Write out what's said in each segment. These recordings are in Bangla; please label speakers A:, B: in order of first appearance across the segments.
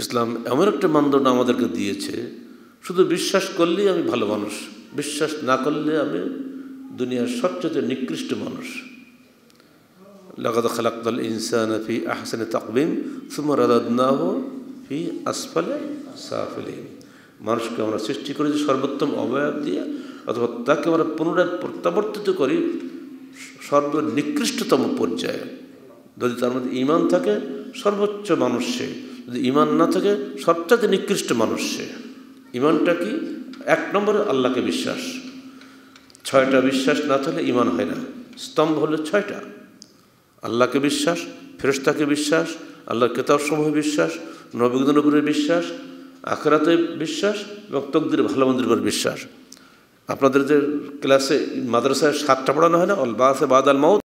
A: ইসলাম এমন একটা মানদণ্ড আমাদেরকে দিয়েছে শুধু বিশ্বাস করলেই আমি ভালো মানুষ বিশ্বাস না করলে আমি দুনিয়ার সবচেয়ে নিকৃষ্ট মানুষ লাগাদ খালাক্তাল ইনসান ফি আহসানে তাকবিম সুমর ফি আসফালে সাফলে মানুষকে আমরা সৃষ্টি করেছি সর্বোত্তম অবয়ব দিয়ে অথবা তাকে আমরা পুনরায় প্রত্যাবর্তিত করি সর্বনিকৃষ্টতম পর্যায়ে যদি তার মধ্যে ইমান থাকে সর্বোচ্চ মানুষ সে যদি ইমান না থাকে সবচাইতে নিকৃষ্ট মানুষ সে ইমানটা কি এক নম্বরে আল্লাহকে বিশ্বাস ছয়টা বিশ্বাস না থাকলে ইমান হয় না স্তম্ভ হলে ছয়টা আল্লাহকে বিশ্বাস ফেরস্তাকে বিশ্বাস আল্লাহ কেতাবসমূহ বিশ্বাস নবীগুদ্দিনপুরের বিশ্বাস আখরাতে বিশ্বাস এবং তকদির ভালো মন্দির উপর বিশ্বাস আপনাদের যে ক্লাসে মাদ্রাসায় সাতটা পড়ানো হয় না অল বাসে বাদাল মাউত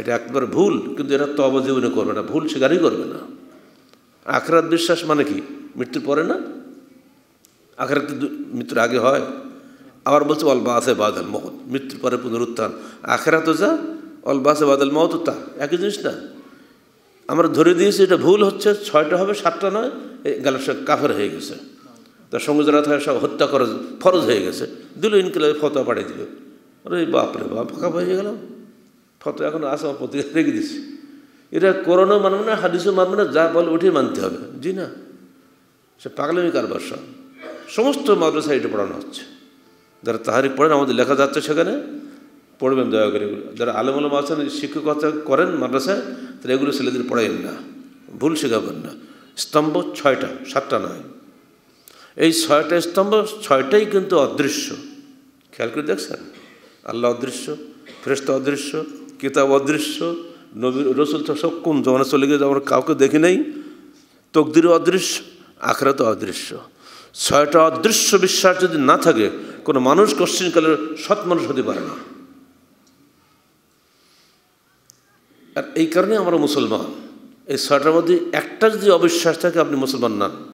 A: এটা একবার ভুল কিন্তু এরা তব জীবনে করবে না ভুল স্বীকারই করবে না আখরাত বিশ্বাস মানে কি মৃত্যুর পরে না আখরাত মৃত্যুর আগে হয় আবার বলছে অলবাসে বাদল মহৎ মৃত্যুর পরে পুনরুত্থান আখরাত যা অলবাসে বাদল মহৎ তা একই জিনিস না আমরা ধরে দিয়েছি এটা ভুল হচ্ছে ছয়টা হবে সাতটা নয় গেল সে কাফের হয়ে গেছে তার সঙ্গে যারা থাকে সব হত্যা করা ফরজ হয়ে গেছে দিল ইনকিলাবে ফতোয়া পাঠিয়ে দিল আরে বাপরে বাপ ফাঁকা হয়ে গেলাম ফতোয়া এখন আসে আমার পত্রিকা রেখে দিছি এটা করোনা মানবে না হাদিসও মানবে না যা বলে ওঠে মানতে হবে জি না সে পাগলামি কারবার সব সমস্ত মাদ্রাসায় এটা পড়ানো হচ্ছে যারা তাহারি পড়েন আমাদের লেখা যাচ্ছে সেখানে পড়বেন দয়া করে এগুলো যারা আলম আলম আছেন শিক্ষকতা করেন মাদ্রাসায় তারা এগুলো ছেলেদের পড়াইন না ভুল শেখাবেন না স্তম্ভ ছয়টা সাতটা নয় এই ছয়টা স্তম্ভ ছয়টাই কিন্তু অদৃশ্য খেয়াল করে দেখছেন আল্লাহ অদৃশ্য ফ্রেস্ত অদৃশ্য কিতাব অদৃশ্য নবী রসুল তো সব কোন জমানা চলে গেছে আমরা কাউকে দেখি নাই তকদির অদৃশ্য আখরা তো অদৃশ্য ছয়টা অদৃশ্য বিশ্বাস যদি না থাকে কোনো মানুষ কশ্চিনকালের সৎ মানুষ হতে পারে না আর এই কারণে আমরা মুসলমান এই ছয়টার মধ্যে একটা যদি অবিশ্বাস থাকে আপনি মুসলমান না